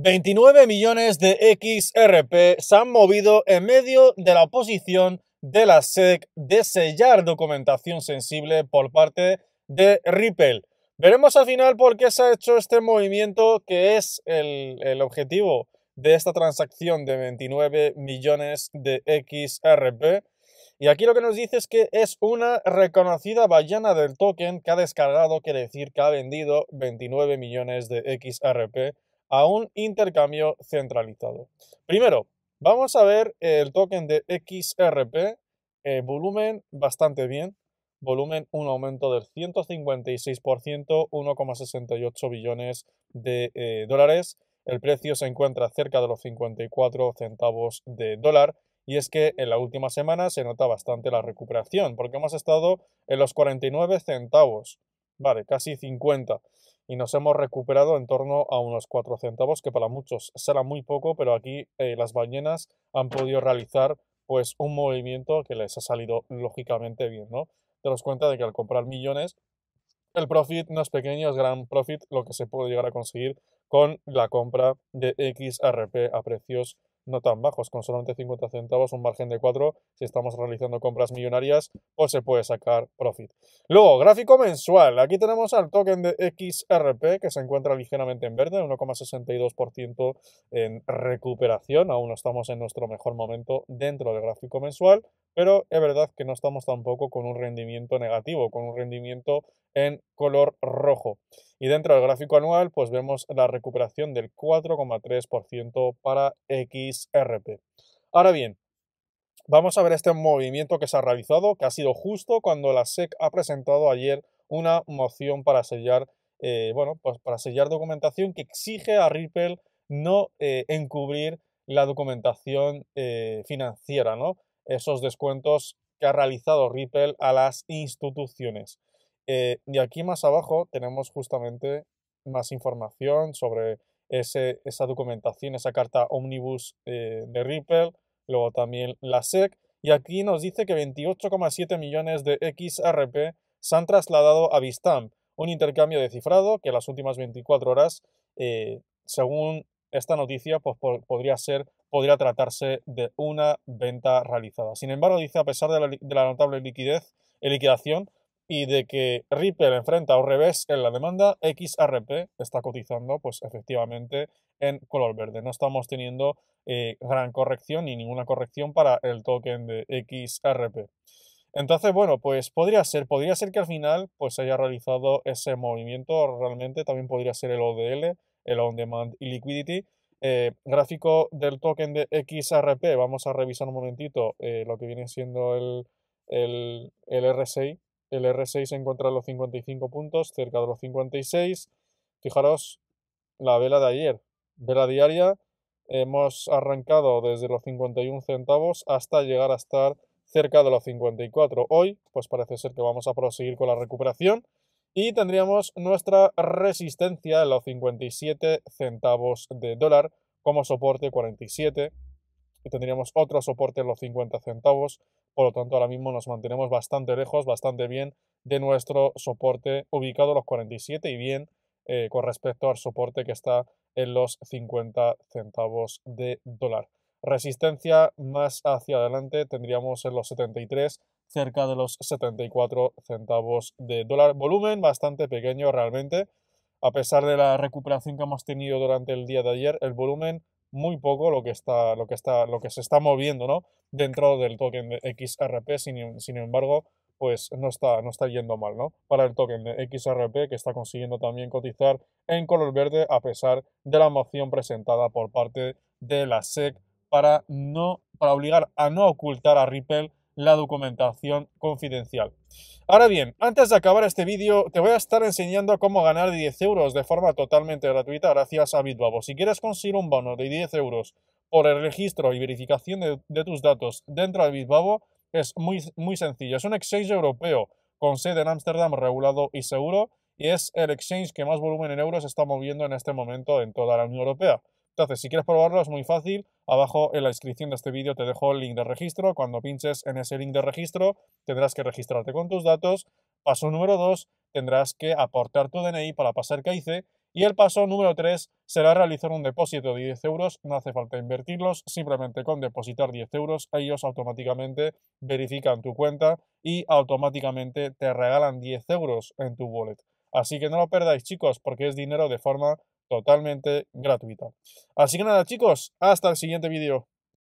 29 millones de XRP se han movido en medio de la oposición de la SEC de sellar documentación sensible por parte de Ripple. Veremos al final por qué se ha hecho este movimiento que es el, objetivo de esta transacción de 29 millones de XRP. Y aquí lo que nos dice es que es una reconocida ballena del token que ha descargado, quiere decir que ha vendido 29 millones de XRP a un intercambio centralizado. Primero, vamos a ver el token de XRP, eh, volumen bastante bien, volumen un aumento del 156%, 1,68 billones de eh, dólares. El precio se encuentra cerca de los 54 centavos de dólar. Y es que en la última semana se nota bastante la recuperación, porque hemos estado en los 49 centavos, vale, casi 50 y nos hemos recuperado en torno a unos 4 centavos, que para muchos será muy poco, pero aquí eh, las ballenas han podido realizar pues un movimiento que les ha salido lógicamente bien, ¿no? Te das cuenta de que al comprar millones, el profit no es pequeño, es gran profit lo que se puede llegar a conseguir con la compra de XRP a precios no tan bajos, con solamente 50 centavos, un margen de 4 si estamos realizando compras millonarias o pues se puede sacar profit. Luego, gráfico mensual. Aquí tenemos al token de XRP que se encuentra ligeramente en verde, 1,62% en recuperación. Aún no estamos en nuestro mejor momento dentro del gráfico mensual, pero es verdad que no estamos tampoco con un rendimiento negativo, con un rendimiento en color rojo. Y dentro del gráfico anual, pues vemos la recuperación del 4,3% para XRP. Ahora bien, vamos a ver este movimiento que se ha realizado, que ha sido justo cuando la SEC ha presentado ayer una moción para sellar, eh, bueno, pues para sellar documentación que exige a Ripple no eh, encubrir la documentación eh, financiera, ¿no? Esos descuentos que ha realizado Ripple a las instituciones. Eh, y aquí más abajo tenemos justamente más información sobre esa documentación, esa carta omnibus eh, de Ripple, luego también la SEC. Y aquí nos dice que 28,7 millones de XRP se han trasladado a Bistamp, un intercambio de cifrado que en las últimas 24 horas, eh, según esta noticia, pues, podría ser podría tratarse de una venta realizada. Sin embargo, dice, a pesar de la, notable liquidez, liquidación, y de que Ripple enfrenta un revés en la demanda, XRP está cotizando pues efectivamente en color verde. No estamos teniendo eh, gran corrección ni ninguna corrección para el token de XRP. Entonces, bueno, pues podría ser, podría ser que al final pues haya realizado ese movimiento, realmente también podría ser el ODL, el On Demand y Liquidity. Eh, gráfico del token de XRP, vamos a revisar un momentito eh, lo que viene siendo el, el, el RSI el R6 encontrar encuentra los 55 puntos, cerca de los 56. Fijaros la vela de ayer, vela diaria. Hemos arrancado desde los 51 centavos hasta llegar a estar cerca de los 54. Hoy, pues parece ser que vamos a proseguir con la recuperación y tendríamos nuestra resistencia en los 57 centavos de dólar como soporte 47 tendríamos otro soporte en los 50 centavos. Por lo tanto, ahora mismo nos mantenemos bastante lejos, bastante bien de nuestro soporte ubicado en los 47 y bien eh, con respecto al soporte que está en los 50 centavos de dólar. Resistencia más hacia adelante tendríamos en los 73, cerca de los 74 centavos de dólar. Volumen bastante pequeño realmente. A pesar de la recuperación que hemos tenido durante el día de ayer, el volumen muy poco lo que, está, lo que, está, lo que se está moviendo ¿no? dentro del token de XRP, sin, embargo, pues no está, no está yendo mal, ¿no? Para el token de XRP que está consiguiendo también cotizar en color verde a pesar de la moción presentada por parte de la SEC para, no, para obligar a no ocultar a Ripple la documentación confidencial. Ahora bien, antes de acabar este vídeo, te voy a estar enseñando cómo ganar 10 euros de forma totalmente gratuita gracias a Bitbabo. Si quieres conseguir un bono de 10 euros por el registro y verificación de, tus datos dentro de Bitbabo, es muy, muy sencillo. Es un exchange europeo con sede en Ámsterdam regulado y seguro y es el exchange que más volumen en euros está moviendo en este momento en toda la Unión Europea. Entonces, si quieres probarlo es muy fácil. Abajo en la descripción de este vídeo te dejo el link de registro. Cuando pinches en ese link de registro tendrás que registrarte con tus datos. Paso número 2, tendrás que aportar tu DNI para pasar CAICE. Y el paso número 3 será realizar un depósito de 10 euros. No hace falta invertirlos, simplemente con depositar 10 euros ellos automáticamente verifican tu cuenta y automáticamente te regalan 10 euros en tu wallet. Así que no lo perdáis chicos porque es dinero de forma totalmente gratuita. Así que nada chicos, hasta el siguiente vídeo.